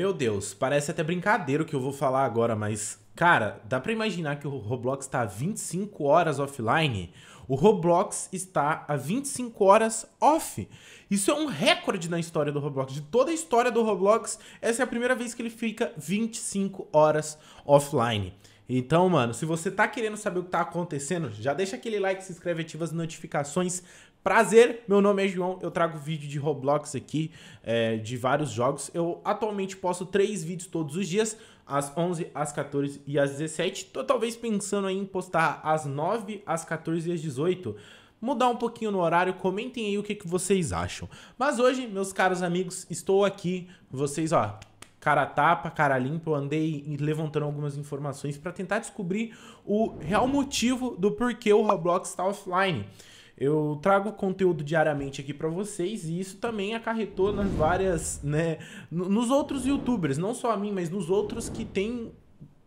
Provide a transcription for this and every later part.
Meu Deus, parece até brincadeira o que eu vou falar agora, mas cara, dá para imaginar que o Roblox está 25 horas offline? O Roblox está a 25 horas off. Isso é um recorde na história do Roblox. De toda a história do Roblox, essa é a primeira vez que ele fica 25 horas offline. Então, mano, se você tá querendo saber o que tá acontecendo, já deixa aquele like, se inscreve, ativa as notificações Prazer, meu nome é João, eu trago vídeo de Roblox aqui, é, de vários jogos. Eu atualmente posto três vídeos todos os dias, às 11, às 14 e às 17. Tô talvez pensando em postar às 9, às 14 e às 18 mudar um pouquinho no horário, comentem aí o que, que vocês acham. Mas hoje, meus caros amigos, estou aqui, vocês, ó, cara tapa, cara limpa, eu andei levantando algumas informações para tentar descobrir o real motivo do porquê o Roblox está offline. Eu trago conteúdo diariamente aqui para vocês e isso também acarretou nas várias, né, nos outros youtubers, não só a mim, mas nos outros que tem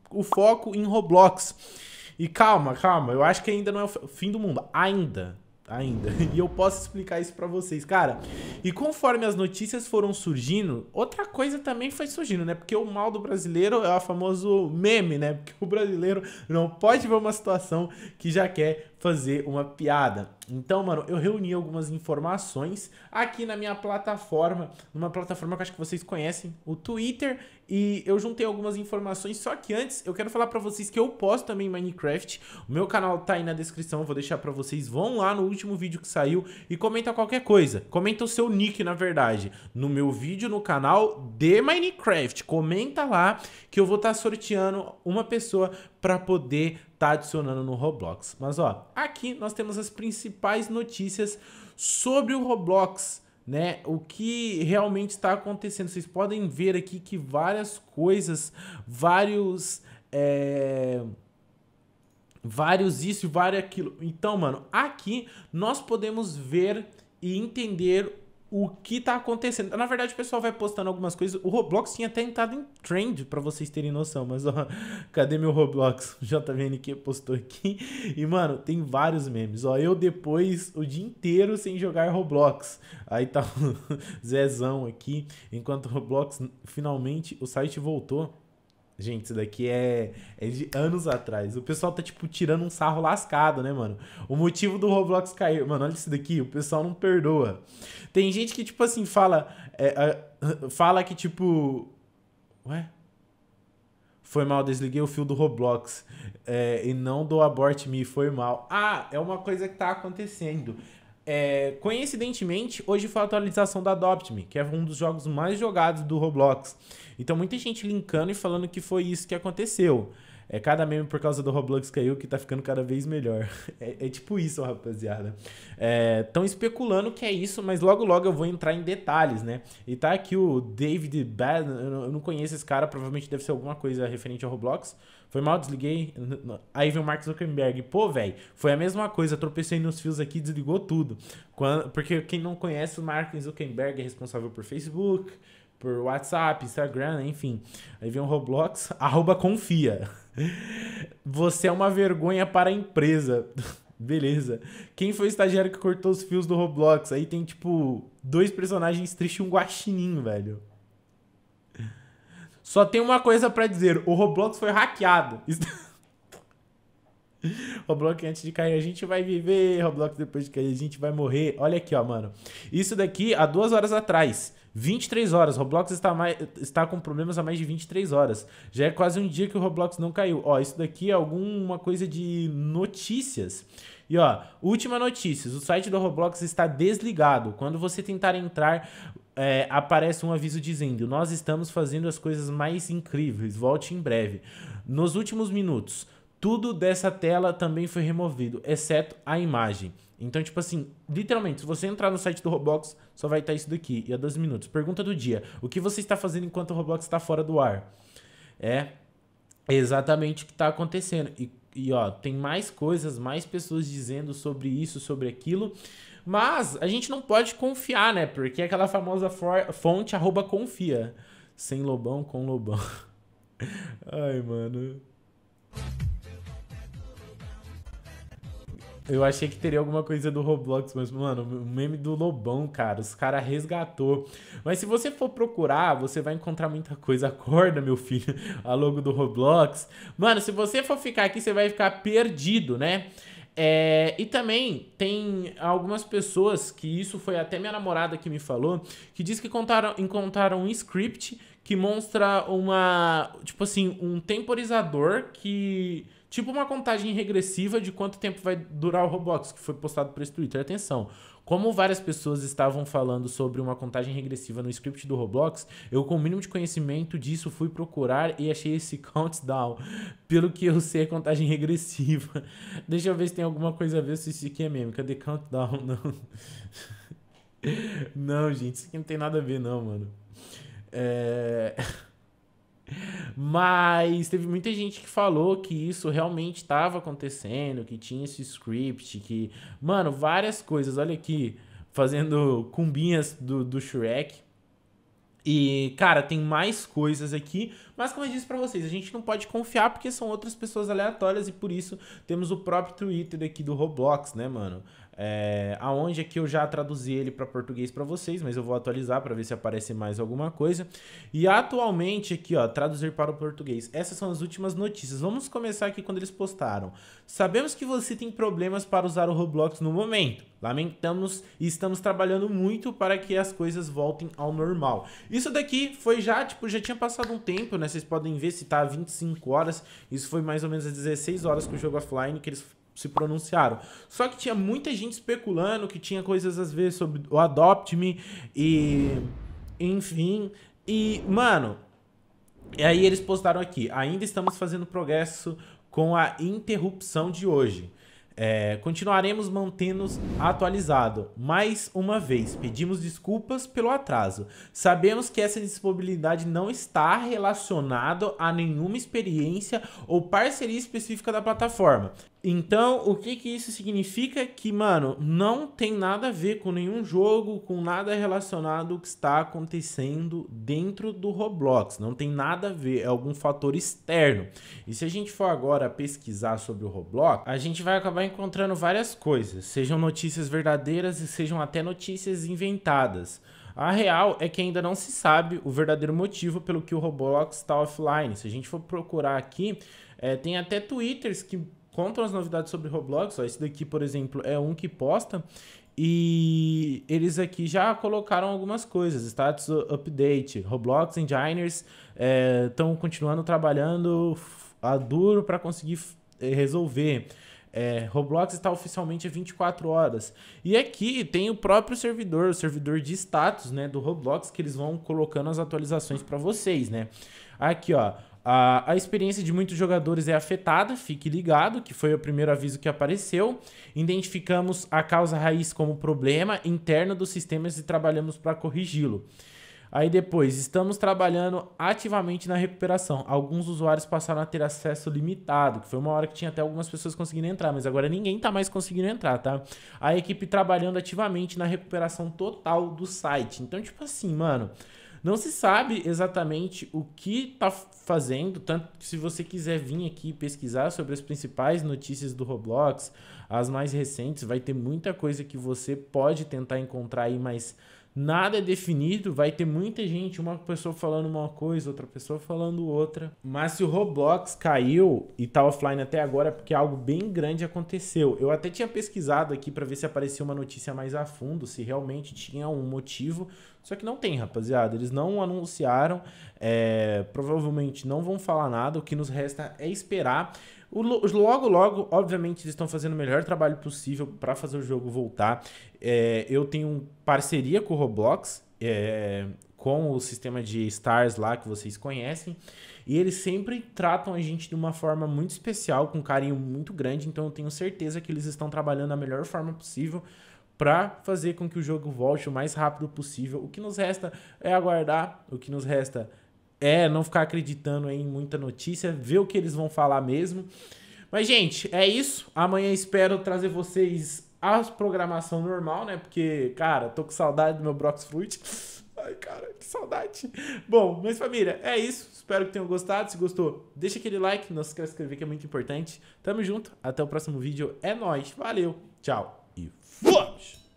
o foco em Roblox. E calma, calma, eu acho que ainda não é o fim do mundo, ainda, ainda. E eu posso explicar isso para vocês, cara. E conforme as notícias foram surgindo, outra coisa também foi surgindo, né? Porque o mal do brasileiro é o famoso meme, né? Porque o brasileiro não pode ver uma situação que já quer fazer uma piada. Então, mano, eu reuni algumas informações aqui na minha plataforma, numa plataforma que eu acho que vocês conhecem, o Twitter, e eu juntei algumas informações, só que antes eu quero falar para vocês que eu posto também Minecraft. O meu canal tá aí na descrição, vou deixar para vocês. Vão lá no último vídeo que saiu e comenta qualquer coisa. Comenta o seu nick, na verdade, no meu vídeo no canal de Minecraft. Comenta lá que eu vou estar tá sorteando uma pessoa para poder estar tá adicionando no Roblox. Mas ó, aqui nós temos as principais notícias sobre o Roblox, né? O que realmente está acontecendo. Vocês podem ver aqui que várias coisas, vários é... vários isso e vários aquilo. Então, mano, aqui nós podemos ver e entender o que tá acontecendo. Na verdade, o pessoal vai postando algumas coisas. O Roblox tinha até entrado em trend, para vocês terem noção. Mas, ó, cadê meu Roblox? O JVNQ postou aqui. E, mano, tem vários memes. Ó, eu depois o dia inteiro sem jogar Roblox. Aí tá o Zezão aqui. Enquanto o Roblox, finalmente, o site voltou Gente, isso daqui é, é de anos atrás. O pessoal tá, tipo, tirando um sarro lascado, né, mano? O motivo do Roblox cair. Mano, olha isso daqui. O pessoal não perdoa. Tem gente que, tipo assim, fala. É, é, fala que, tipo. Ué? Foi mal, desliguei o fio do Roblox. É, e não do Abort Me, foi mal. Ah, é uma coisa que tá acontecendo. É, coincidentemente, hoje foi a atualização da Adopt Me, que é um dos jogos mais jogados do Roblox. Então, muita gente linkando e falando que foi isso que aconteceu. É cada meme por causa do Roblox caiu que tá ficando cada vez melhor. É, é tipo isso, rapaziada. Estão é, especulando que é isso, mas logo logo eu vou entrar em detalhes, né? E tá aqui o David Bad, eu não conheço esse cara, provavelmente deve ser alguma coisa referente ao Roblox. Foi mal, desliguei. Aí vem o Mark Zuckerberg. Pô, velho, foi a mesma coisa. Tropecei nos fios aqui, desligou tudo. Quando, porque quem não conhece, o Mark Zuckerberg é responsável por Facebook, por WhatsApp, Instagram, enfim. Aí vem um Roblox, arroba confia. Você é uma vergonha para a empresa. Beleza. Quem foi o estagiário que cortou os fios do Roblox? Aí tem, tipo, dois personagens tristes e um guaxininho, velho. Só tem uma coisa para dizer. O Roblox foi hackeado. Roblox antes de cair a gente vai viver, Roblox depois de cair a gente vai morrer. Olha aqui, ó, mano. Isso daqui há duas horas atrás. 23 horas. Roblox está, mais, está com problemas há mais de 23 horas. Já é quase um dia que o Roblox não caiu. Ó, isso daqui é alguma coisa de notícias. E ó, última notícia: o site do Roblox está desligado. Quando você tentar entrar, é, aparece um aviso dizendo: Nós estamos fazendo as coisas mais incríveis, volte em breve. Nos últimos minutos, tudo dessa tela também foi removido, exceto a imagem. Então, tipo assim, literalmente, se você entrar no site do Roblox, só vai estar isso daqui. E a é 12 minutos. Pergunta do dia: O que você está fazendo enquanto o Roblox está fora do ar? É exatamente o que está acontecendo. E, e, ó, tem mais coisas, mais pessoas dizendo sobre isso, sobre aquilo. Mas a gente não pode confiar, né? Porque é aquela famosa fonte arroba confia. Sem lobão com lobão. Ai, mano. Eu achei que teria alguma coisa do Roblox, mas, mano, o meme do Lobão, cara, os caras resgatou. Mas se você for procurar, você vai encontrar muita coisa. Acorda, meu filho, a logo do Roblox. Mano, se você for ficar aqui, você vai ficar perdido, né? É, e também tem algumas pessoas que isso foi até minha namorada que me falou, que diz que contaram, encontraram um script que mostra uma, tipo assim, um temporizador que Tipo uma contagem regressiva de quanto tempo vai durar o Roblox, que foi postado para esse Twitter. Atenção, como várias pessoas estavam falando sobre uma contagem regressiva no script do Roblox, eu com o mínimo de conhecimento disso fui procurar e achei esse countdown. Pelo que eu sei, é contagem regressiva. Deixa eu ver se tem alguma coisa a ver se isso aqui é meme. Cadê countdown? Não. Não, gente, isso aqui não tem nada a ver não, mano. É... Mas teve muita gente que falou que isso realmente estava acontecendo, que tinha esse script, que. Mano, várias coisas. Olha aqui, fazendo cumbinhas do, do Shrek. E, cara, tem mais coisas aqui, mas, como eu disse para vocês, a gente não pode confiar porque são outras pessoas aleatórias e por isso temos o próprio Twitter aqui do Roblox, né, mano? É, aonde aqui é eu já traduzi ele para português para vocês, mas eu vou atualizar para ver se aparece mais alguma coisa. E atualmente aqui, ó, traduzir para o português. Essas são as últimas notícias. Vamos começar aqui quando eles postaram. Sabemos que você tem problemas para usar o Roblox no momento. Lamentamos e estamos trabalhando muito para que as coisas voltem ao normal. Isso daqui foi já, tipo, já tinha passado um tempo, né? mas vocês podem ver se tá 25 horas. Isso foi mais ou menos às 16 horas que o jogo offline, que eles se pronunciaram. Só que tinha muita gente especulando que tinha coisas às vezes sobre o Adopt Me e. Enfim. E, mano. E aí eles postaram aqui. Ainda estamos fazendo progresso com a interrupção de hoje. É, continuaremos mantendo-nos atualizado. Mais uma vez, pedimos desculpas pelo atraso. Sabemos que essa disponibilidade não está relacionada a nenhuma experiência ou parceria específica da plataforma. Então, o que que isso significa? Que, mano, não tem nada a ver com nenhum jogo, com nada relacionado ao que está acontecendo dentro do Roblox. Não tem nada a ver, é algum fator externo. E se a gente for agora pesquisar sobre o Roblox, a gente vai acabar encontrando várias coisas, sejam notícias verdadeiras e sejam até notícias inventadas. A real é que ainda não se sabe o verdadeiro motivo pelo que o Roblox está offline. Se a gente for procurar aqui, é, tem até twitters que contam as novidades sobre Roblox. Ó, esse daqui, por exemplo, é um que posta. E eles aqui já colocaram algumas coisas, status update, Roblox engineers estão é, continuando trabalhando a duro para conseguir é, resolver. É, Roblox está oficialmente a 24 horas. E aqui tem o próprio servidor, o servidor de status, né, do Roblox que eles vão colocando as atualizações para vocês, né? Aqui, ó, a, a experiência de muitos jogadores é afetada, fique ligado, que foi o primeiro aviso que apareceu. Identificamos a causa raiz como problema interno dos sistemas e trabalhamos para corrigi-lo. Aí depois, estamos trabalhando ativamente na recuperação. Alguns usuários passaram a ter acesso limitado, que foi uma hora que tinha até algumas pessoas conseguindo entrar, mas agora ninguém tá mais conseguindo entrar, tá? A equipe trabalhando ativamente na recuperação total do site. Então, tipo assim, mano, não se sabe exatamente o que está fazendo, tanto que se você quiser vir aqui pesquisar sobre as principais notícias do Roblox, as mais recentes, vai ter muita coisa que você pode tentar encontrar aí mais nada é definido, vai ter muita gente, uma pessoa falando uma coisa, outra pessoa falando outra. Mas se o Roblox caiu e tá offline até agora é porque algo bem grande aconteceu. Eu até tinha pesquisado aqui para ver se aparecia uma notícia mais a fundo, se realmente tinha um motivo. Só que não tem, rapaziada. Eles não anunciaram, é, provavelmente não vão falar nada. O que nos resta é esperar. O, logo, logo, obviamente, eles estão fazendo o melhor trabalho possível para fazer o jogo voltar. É, eu tenho parceria com o Roblox, é, com o sistema de stars lá que vocês conhecem. E eles sempre tratam a gente de uma forma muito especial, com um carinho muito grande. Então eu tenho certeza que eles estão trabalhando da melhor forma possível para fazer com que o jogo volte o mais rápido possível. O que nos resta é aguardar, o que nos resta é, não ficar acreditando em muita notícia, ver o que eles vão falar mesmo. Mas, gente, é isso. Amanhã espero trazer vocês a programação normal, né? Porque, cara, tô com saudade do meu Brox Fruit. Ai, cara, que saudade. Bom, mas família, é isso. Espero que tenham gostado. Se gostou, deixa aquele like. Não se esqueça de inscrever, que é muito importante. Tamo junto. Até o próximo vídeo. É nóis. Valeu. Tchau. E fomos!